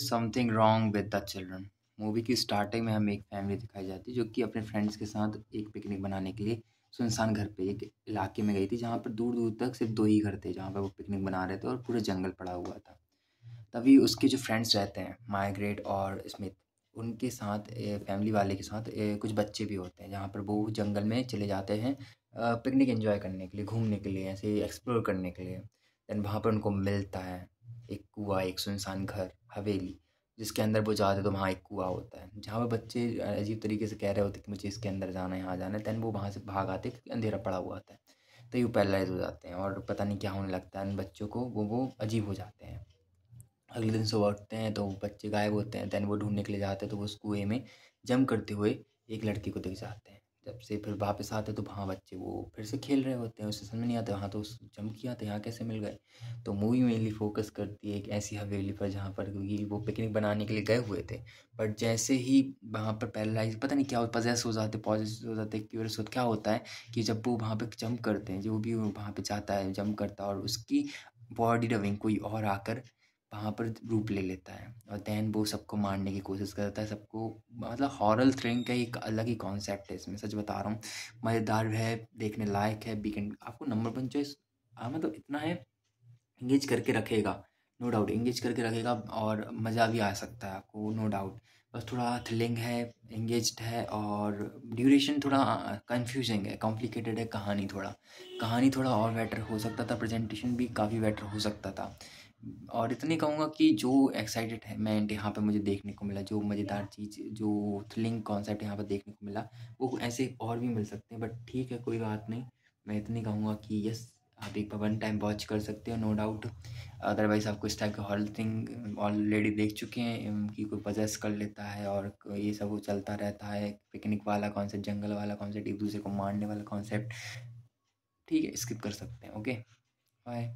something wrong with the children movie की starting में हमें एक फैमिली दिखाई जाती है जो कि अपने फ्रेंड्स के साथ एक पिकनिक बनाने के लिए सुनसान घर पे एक इलाके में गई थी जहाँ पर दूर दूर तक सिर्फ दो ही घर थे जहाँ पर वो पिकनिक बना रहे थे और पूरा जंगल पड़ा हुआ था तभी उसके जो फ्रेंड्स रहते हैं माइग्रेट और स्मिथ उनके साथ फैमिली वाले के साथ कुछ बच्चे भी होते हैं जहाँ पर वो जंगल में चले जाते हैं पिकनिक एंजॉय करने के लिए घूमने के लिए ऐसे एक्सप्लोर करने के लिए दैन वहाँ पर उनको मिलता है एक कुआ एक सुनसान घर हवेली जिसके अंदर वो जाते तो वहाँ एक कुआ होता है जहाँ पर बच्चे अजीब तरीके से कह रहे होते कि मुझे इसके अंदर जाना है यहाँ जाना है दैन वो वहाँ से भाग आते क्योंकि अंधेरा पड़ा हुआ होता है तो ये पैरलाइज हो जाते हैं और पता नहीं क्या होने लगता है इन बच्चों को वो वो अजीब हो जाते हैं अगले दिन सुबह उठते हैं तो बच्चे गायब होते हैं दैन वो ढूंढने के लिए जाते हैं तो वो उस कुएँ में जम करते हुए एक लड़की को दिख जाते हैं जब से फिर वापस आते तो वहाँ बच्चे वो फिर से खेल रहे होते हैं उसे समझ नहीं आता वहाँ तो जम किया था तो यहाँ कैसे मिल गए तो मूवी मेनली फोकस करती है एक ऐसी हवेली पर जहाँ पर क्योंकि वो पिकनिक बनाने के लिए गए हुए थे बट जैसे ही वहाँ पर पैरालाइज पता नहीं क्या पजेस हो जाते पॉजिटिव हो जाते क्यूरस हो क्या होता है कि जब वो वहाँ पर जम करते हैं जो भी वहाँ पर जाता है जम करता है और उसकी बॉडी रविंग कोई और आकर वहाँ पर रूप ले लेता है और दैन वो सबको मारने की कोशिश करता है सबको मतलब हॉरल थ्रिंग का एक अलग ही कॉन्सेप्ट है इसमें सच बता रहा हूँ मज़ेदार है देखने लायक है वीकेंड आपको नंबर वन चॉइस मतलब इतना है इंगेज करके रखेगा नो डाउट इंगेज करके रखेगा और मज़ा भी आ सकता है आपको नो डाउट बस थोड़ा थ्रिलिंग है इंगेज है और ड्यूरेशन थोड़ा कंफ्यूजिंग है कॉम्प्लिकेटेड है कहानी थोड़ा कहानी थोड़ा और बेटर हो सकता था प्रेजेंटेशन भी काफ़ी बेटर हो सकता था और इतनी कहूँगा कि जो एक्साइटेड है मैं यहाँ पे मुझे देखने को मिला जो मज़ेदार चीज़ जो थ्रिलिंग कॉन्सेप्ट यहाँ पर देखने को मिला वो ऐसे और भी मिल सकते हैं बट ठीक है कोई बात नहीं मैं इतनी कहूँगा कि यस आप एक बार वन टाइम वॉच कर सकते हो नो डाउट अदरवाइज आपको इस टाइप के हॉल थिंग ऑलरेडी देख चुके हैं कि कोई पजेस कर लेता है और ये सब वो चलता रहता है पिकनिक वाला कॉन्सेप्ट जंगल वाला कॉन्सेप्ट एक दूसरे को मारने वाला कॉन्सेप्ट ठीक है स्किप कर सकते हैं ओके बाय